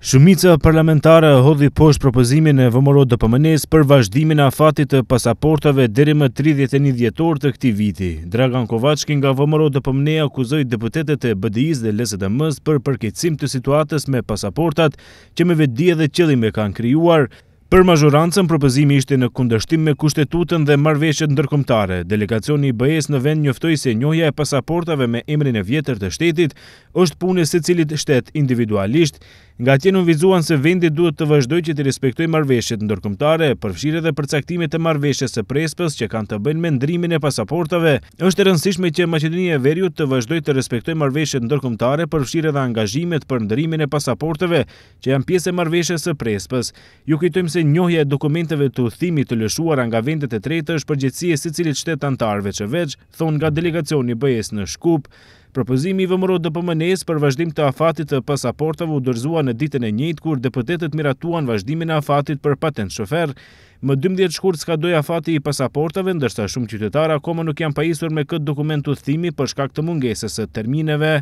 Shumica parlamentare hodhi poshtë propozimin e vëmëro dëpëmënes për vazhdimin a fatit të pasaportave dheri më 31 djetor të këti viti. Dragan Kovacki nga vëmëro dëpëmëne akuzoj deputetet e bëdijis dhe leset e mës për përkecim të situatës me pasaportat që me vedie dhe qëllime kanë kryuar, Për mazhurancën, propozimi ishte në kundërshtim me kushtetutën dhe marrëveshjet ndërkombëtare. Delegacioni i be në vend njoftoi se njohja e pasaportave me emrin e vjetër të shtetit është punë e secilit shtet individualisht, nga tjenu vizuan se vendi duhet të vazhdojë që të respektojë marrëveshjet ndërkombëtare, përfshirë edhe përcaktimet e marveshës së prespës që kanë të bëjnë me ndrimin e pasaportave. Është e rëndësishme që Maqedonia e Veriut të vazhdojë të respektojë marrëveshjet ndërkombëtare, përfshirë angazhimet për e pasaportave që janë pjesë e së prespës. Ju kujtojmë sepse njohja e dokumenteve të uthimi të lëshuara nga vendet e tretë është përgjithësie si cilit shtetë antarve që veç, thonë nga delegacioni bëjes në Shkup. Propozimi i vëmëro pëmënes për vazhdim të afatit të pasaportave u dërzua në ditën e njëtë kur deputetet miratuan vazhdimin e afatit për patent shofer. Më 12 shkurt s'ka doja afati i pasaportave, ndërsa shumë qytetarë akoma nuk janë pajisur me këtë dokument të uthimi për shkak të mungesës e termineve.